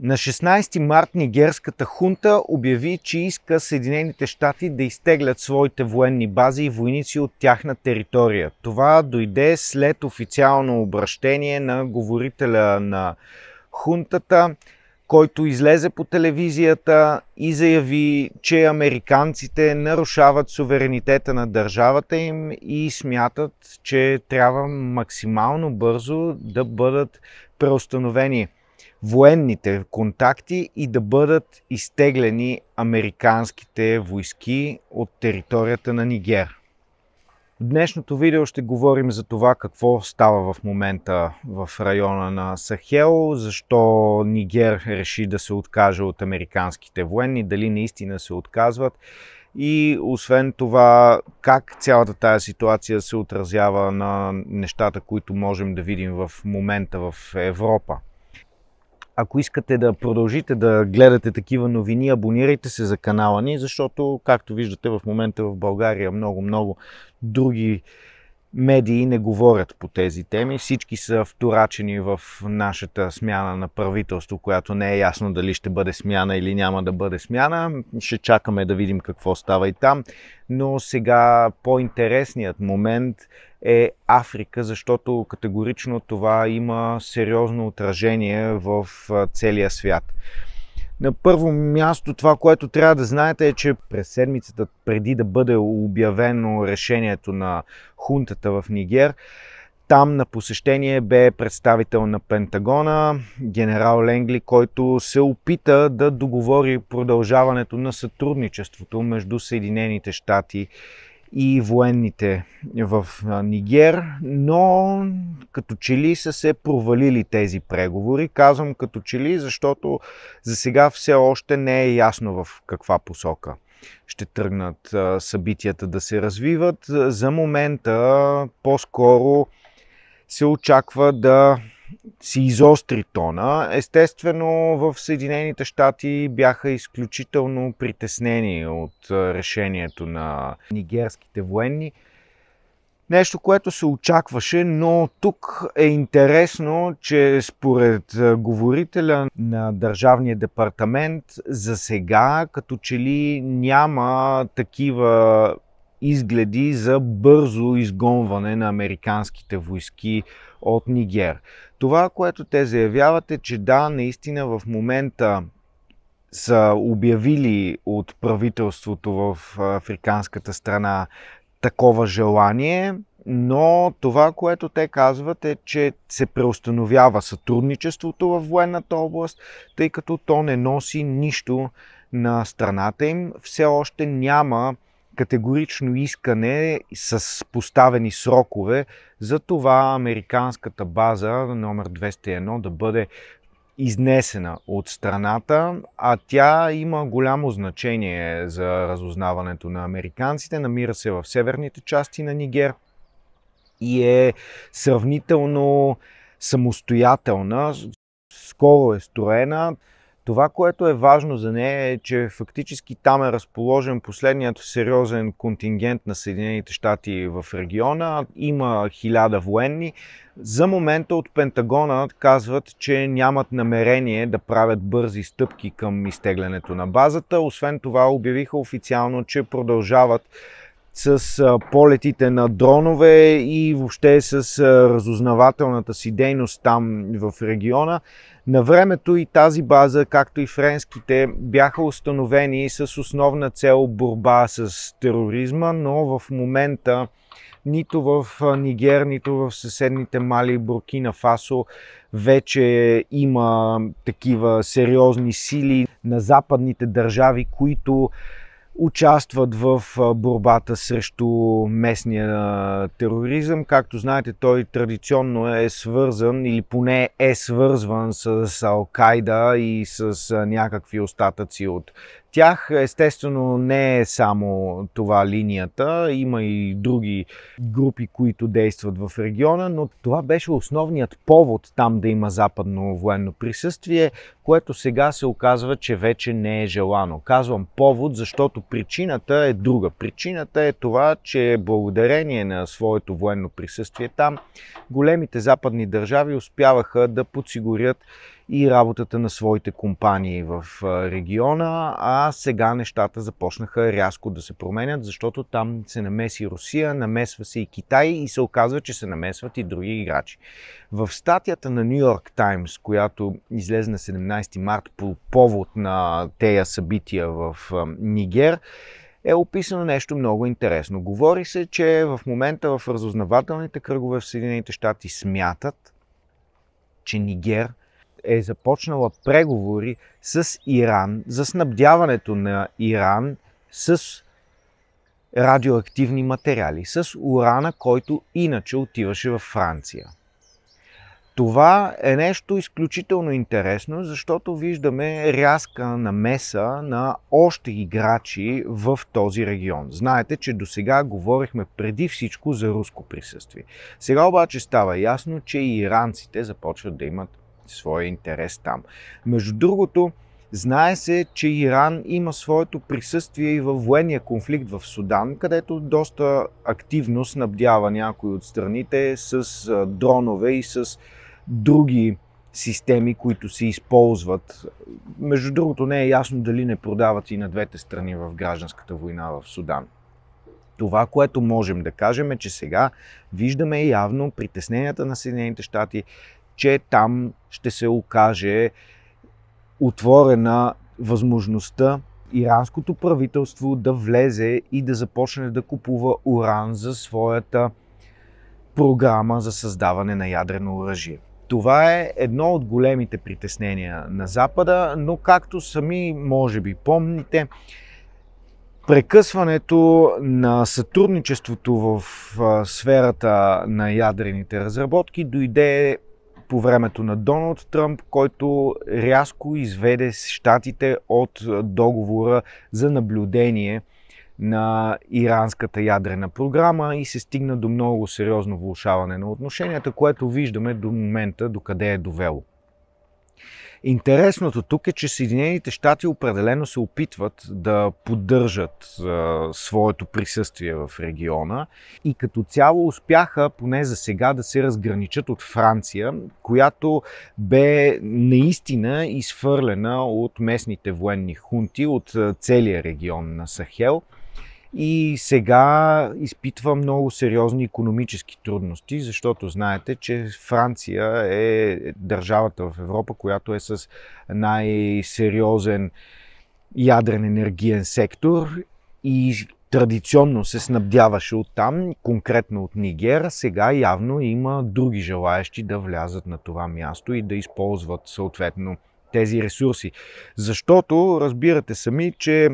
На 16 март нигерската хунта обяви, че иска Съединените щати да изтеглят своите военни бази и войници от тяхна територия. Това дойде след официално обращение на говорителя на хунтата, който излезе по телевизията и заяви, че американците нарушават суверенитета на държавата им и смятат, че трябва максимално бързо да бъдат преустановени военните контакти и да бъдат изтеглени американските войски от територията на Нигер. В днешното видео ще говорим за това какво става в момента в района на Сахел, защо Нигер реши да се откаже от американските военни, дали наистина се отказват и освен това как цялата тази ситуация се отразява на нещата, които можем да видим в момента в Европа ако искате да продължите да гледате такива новини, абонирайте се за канала ни, защото, както виждате, в момента в България много-много други медии не говорят по тези теми. Всички са вторачени в нашата смяна на правителство, която не е ясно дали ще бъде смяна или няма да бъде смяна. Ще чакаме да видим какво става и там. Но сега по-интересният момент е Африка, защото категорично това има сериозно отражение в целия свят. На първо място това, което трябва да знаете е, че през седмицата преди да бъде обявено решението на хунтата в Нигер, там на посещение бе представител на Пентагона, генерал Ленгли, който се опита да договори продължаването на сътрудничеството между Съединените щати и и военните в Нигер, но като че ли са се провалили тези преговори. Казвам като че ли, защото за сега все още не е ясно в каква посока ще тръгнат събитията да се развиват. За момента по-скоро се очаква да си изостри тона. Естествено, в Съединените щати бяха изключително притеснени от решението на нигерските военни. Нещо, което се очакваше, но тук е интересно, че според говорителя на Държавния департамент за сега като че ли няма такива изгледи за бързо изгонване на американските войски от Нигер. Това, което те заявяват е, че да, наистина в момента са обявили от правителството в африканската страна такова желание, но това, което те казват е, че се преустановява сътрудничеството в военната област, тъй като то не носи нищо на страната им. Все още няма категорично искане с поставени срокове за това американската база номер 201 да бъде изнесена от страната, а тя има голямо значение за разузнаването на американците. Намира се в северните части на Нигер и е сравнително самостоятелна. Скоро е строена. Това, което е важно за нея е, че фактически там е разположен последният сериозен контингент на Съединените щати в региона. Има хиляда военни. За момента от Пентагона казват, че нямат намерение да правят бързи стъпки към изтеглянето на базата. Освен това обявиха официално, че продължават с полетите на дронове и въобще с разузнавателната си дейност там в региона. На времето и тази база, както и френските, бяха установени с основна цел борба с тероризма, но в момента нито в Нигер, нито в съседните Мали и Буркина Фасо вече има такива сериозни сили на западните държави, които участват в борбата срещу местния тероризъм. Както знаете, той традиционно е свързан или поне е свързван с Ал-Кайда и с някакви остатъци от тях. Естествено не е само това линията, има и други групи, които действат в региона, но това беше основният повод там да има западно военно присъствие, което сега се оказва, че вече не е желано. Казвам повод, защото причината е друга. Причината е това, че благодарение на своето военно присъствие там, големите западни държави успяваха да подсигурят и работата на своите компании в региона, а сега нещата започнаха рязко да се променят, защото там се намеси Русия, намесва се и Китай и се оказва, че се намесват и други играчи. В статията на Нью Йорк Таймс, която излезе на 17 март по повод на тея събития в Нигер, е описано нещо много интересно. Говори се, че в момента в разузнавателните кръгове в Съединените щати смятат, че Нигер – е започнала преговори с Иран за снабдяването на Иран с радиоактивни материали, с урана, който иначе отиваше във Франция. Това е нещо изключително интересно, защото виждаме рязка намеса на още играчи в този регион. Знаете, че до сега говорихме преди всичко за руско присъствие. Сега обаче става ясно, че и иранците започват да имат своя интерес там. Между другото, знае се, че Иран има своето присъствие и във военния конфликт в Судан, където доста активно снабдява някои от страните с дронове и с други системи, които се използват. Между другото, не е ясно дали не продават и на двете страни в гражданската война в Судан. Това, което можем да кажем е, че сега виждаме явно притесненията на Съединените щати че там ще се окаже отворена възможността иранското правителство да влезе и да започне да купува уран за своята програма за създаване на ядрено оръжие. Това е едно от големите притеснения на Запада, но както сами може би помните, прекъсването на сътрудничеството в сферата на ядрените разработки дойде по времето на Доналд Тръмп, който рязко изведе щатите от договора за наблюдение на иранската ядрена програма и се стигна до много сериозно влушаване на отношенията, което виждаме до момента, докъде е довело. Интересното тук е, че Съединените щати определено се опитват да поддържат а, своето присъствие в региона и като цяло успяха поне за сега да се разграничат от Франция, която бе наистина изфърлена от местните военни хунти от целия регион на Сахел. И сега изпитва много сериозни економически трудности, защото знаете, че Франция е държавата в Европа, която е с най-сериозен ядрен енергиен сектор и традиционно се снабдяваше от там, конкретно от Нигер, сега явно има други желаящи да влязат на това място и да използват съответно тези ресурси. Защото разбирате сами, че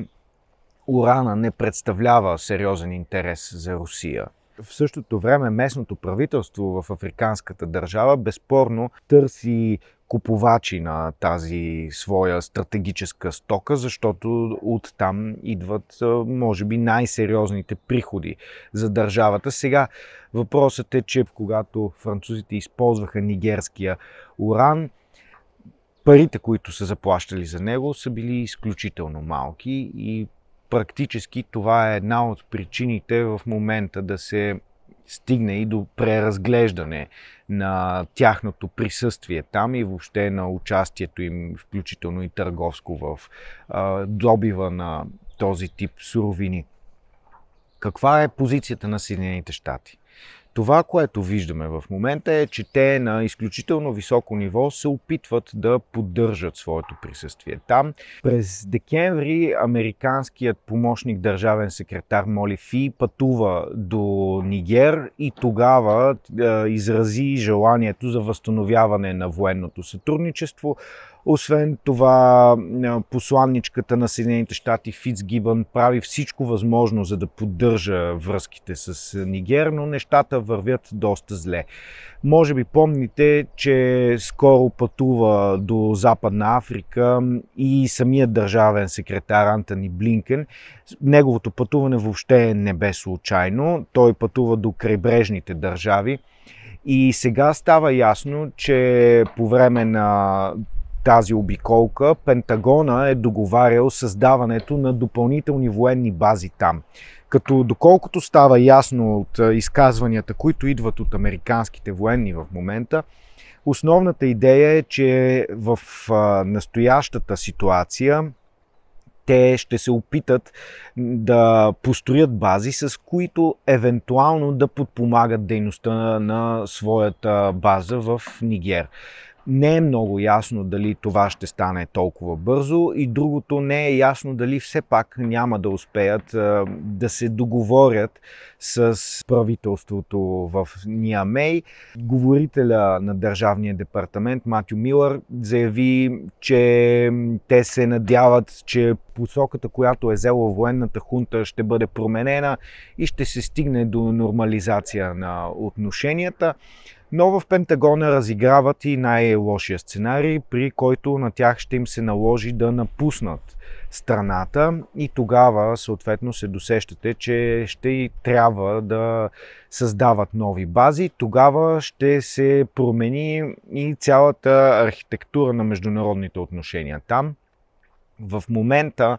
урана не представлява сериозен интерес за Русия. В същото време местното правителство в африканската държава безспорно търси купувачи на тази своя стратегическа стока, защото оттам идват, може би, най-сериозните приходи за държавата. Сега въпросът е, че когато французите използваха нигерския уран, парите, които са заплащали за него, са били изключително малки и практически това е една от причините в момента да се стигне и до преразглеждане на тяхното присъствие там и въобще на участието им, включително и търговско, в а, добива на този тип суровини. Каква е позицията на Съединените щати? Това, което виждаме в момента е, че те на изключително високо ниво се опитват да поддържат своето присъствие там. През декември американският помощник държавен секретар Моли Фи пътува до Нигер и тогава е, изрази желанието за възстановяване на военното сътрудничество. Освен това, посланничката на Съединените щати Фиц Гибън прави всичко възможно, за да поддържа връзките с Нигер, но нещата вървят доста зле. Може би помните, че скоро пътува до Западна Африка и самият държавен секретар Антони Блинкен. Неговото пътуване въобще не бе случайно. Той пътува до крайбрежните държави. И сега става ясно, че по време на тази обиколка, Пентагона е договарял създаването на допълнителни военни бази там. Като доколкото става ясно от изказванията, които идват от американските военни в момента, основната идея е, че в настоящата ситуация те ще се опитат да построят бази, с които евентуално да подпомагат дейността на своята база в Нигер не е много ясно дали това ще стане толкова бързо и другото не е ясно дали все пак няма да успеят да се договорят с правителството в Ниамей. Говорителя на Държавния департамент Матю Милър заяви, че те се надяват, че посоката, която е взела военната хунта, ще бъде променена и ще се стигне до нормализация на отношенията. Но в Пентагона разиграват и най-лошия сценарий, при който на тях ще им се наложи да напуснат страната и тогава съответно се досещате, че ще и трябва да създават нови бази. Тогава ще се промени и цялата архитектура на международните отношения там в момента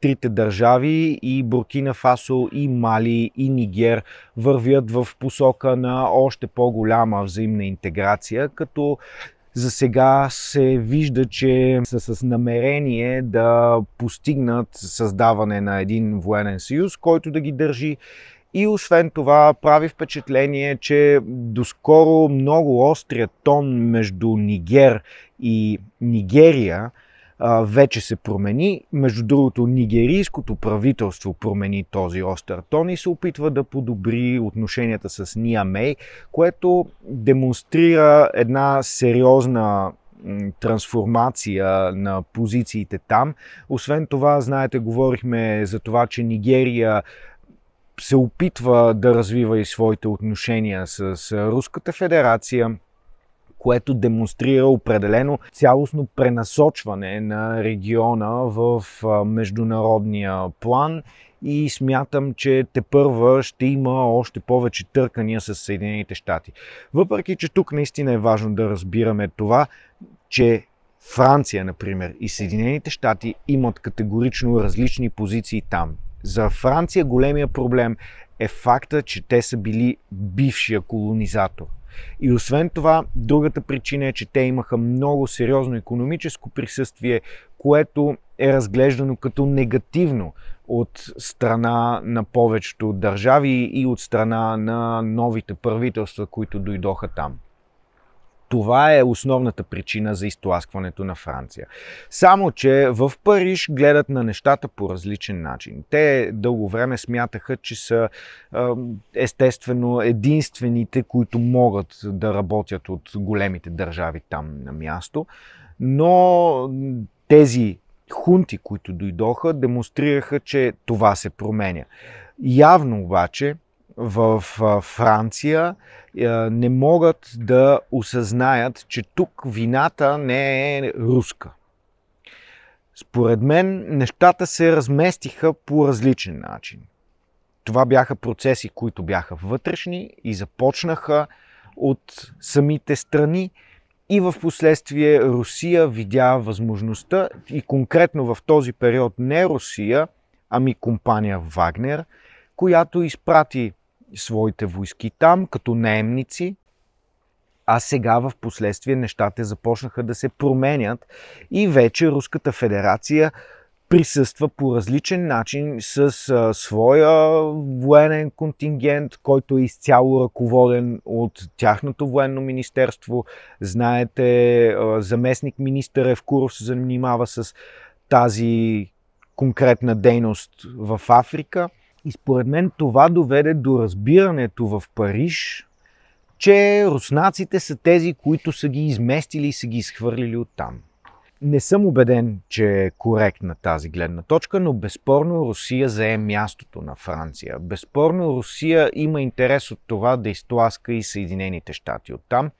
трите държави и Буркина Фасо, и Мали, и Нигер вървят в посока на още по-голяма взаимна интеграция, като за сега се вижда, че са с намерение да постигнат създаване на един военен съюз, който да ги държи и освен това прави впечатление, че доскоро много острият тон между Нигер и Нигерия – вече се промени. Между другото, нигерийското правителство промени този остър тон и се опитва да подобри отношенията с Ния Мей, което демонстрира една сериозна трансформация на позициите там. Освен това, знаете, говорихме за това, че Нигерия се опитва да развива и своите отношения с Руската федерация което демонстрира определено цялостно пренасочване на региона в международния план и смятам, че те първа ще има още повече търкания с Съединените щати. Въпреки, че тук наистина е важно да разбираме това, че Франция, например, и Съединените щати имат категорично различни позиции там. За Франция големия проблем е факта, че те са били бившия колонизатор. И освен това, другата причина е, че те имаха много сериозно економическо присъствие, което е разглеждано като негативно от страна на повечето държави и от страна на новите правителства, които дойдоха там. Това е основната причина за изтласкването на Франция. Само, че в Париж гледат на нещата по различен начин. Те дълго време смятаха, че са естествено единствените, които могат да работят от големите държави там на място. Но тези хунти, които дойдоха, демонстрираха, че това се променя. Явно обаче в Франция не могат да осъзнаят, че тук вината не е руска. Според мен нещата се разместиха по различен начин. Това бяха процеси, които бяха вътрешни и започнаха от самите страни и в последствие Русия видя възможността и конкретно в този период не Русия, ами компания Вагнер, която изпрати своите войски там, като наемници, а сега в последствие нещата започнаха да се променят и вече Руската федерация присъства по различен начин с а, своя военен контингент, който е изцяло ръководен от тяхното военно министерство. Знаете, а, заместник министър Евкуров се занимава с тази конкретна дейност в Африка. И според мен това доведе до разбирането в Париж, че руснаците са тези, които са ги изместили и са ги изхвърлили оттам. Не съм убеден, че е коректна тази гледна точка, но безспорно Русия зае мястото на Франция. Безспорно Русия има интерес от това да изтласка и Съединените щати оттам,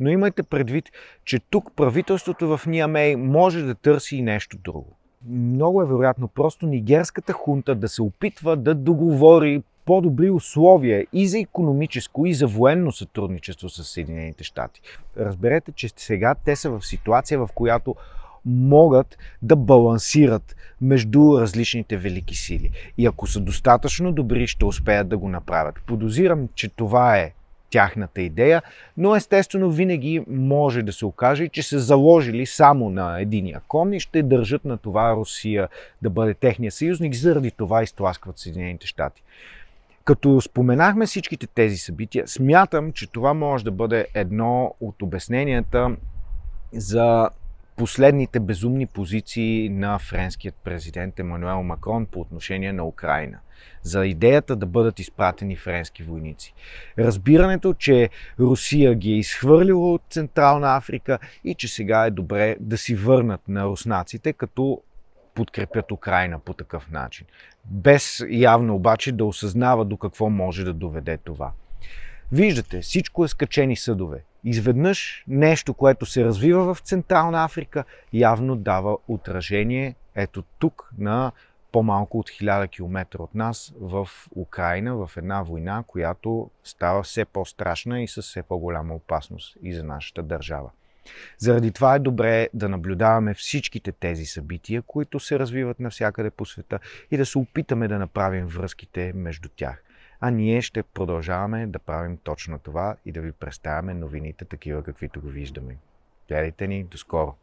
но имайте предвид, че тук правителството в Ниамей може да търси и нещо друго много е вероятно просто нигерската хунта да се опитва да договори по-добри условия и за економическо, и за военно сътрудничество с Съединените щати. Разберете, че сега те са в ситуация, в която могат да балансират между различните велики сили. И ако са достатъчно добри, ще успеят да го направят. Подозирам, че това е тяхната идея, но естествено винаги може да се окаже, че са заложили само на единия кон и ще държат на това Русия да бъде техния съюзник, заради това изтласкват Съединените щати. Като споменахме всичките тези събития, смятам, че това може да бъде едно от обясненията за последните безумни позиции на френският президент Емануел Макрон по отношение на Украина. За идеята да бъдат изпратени френски войници. Разбирането, че Русия ги е изхвърлила от Централна Африка и че сега е добре да си върнат на руснаците, като подкрепят Украина по такъв начин. Без явно обаче да осъзнава до какво може да доведе това. Виждате, всичко е скачени съдове. Изведнъж нещо, което се развива в Централна Африка, явно дава отражение ето тук на по-малко от 1000 км от нас в Украина, в една война, която става все по-страшна и с все по-голяма опасност и за нашата държава. Заради това е добре да наблюдаваме всичките тези събития, които се развиват навсякъде по света и да се опитаме да направим връзките между тях. А ние ще продължаваме да правим точно това и да ви представяме новините такива, каквито го виждаме. Гледайте ни, до скоро!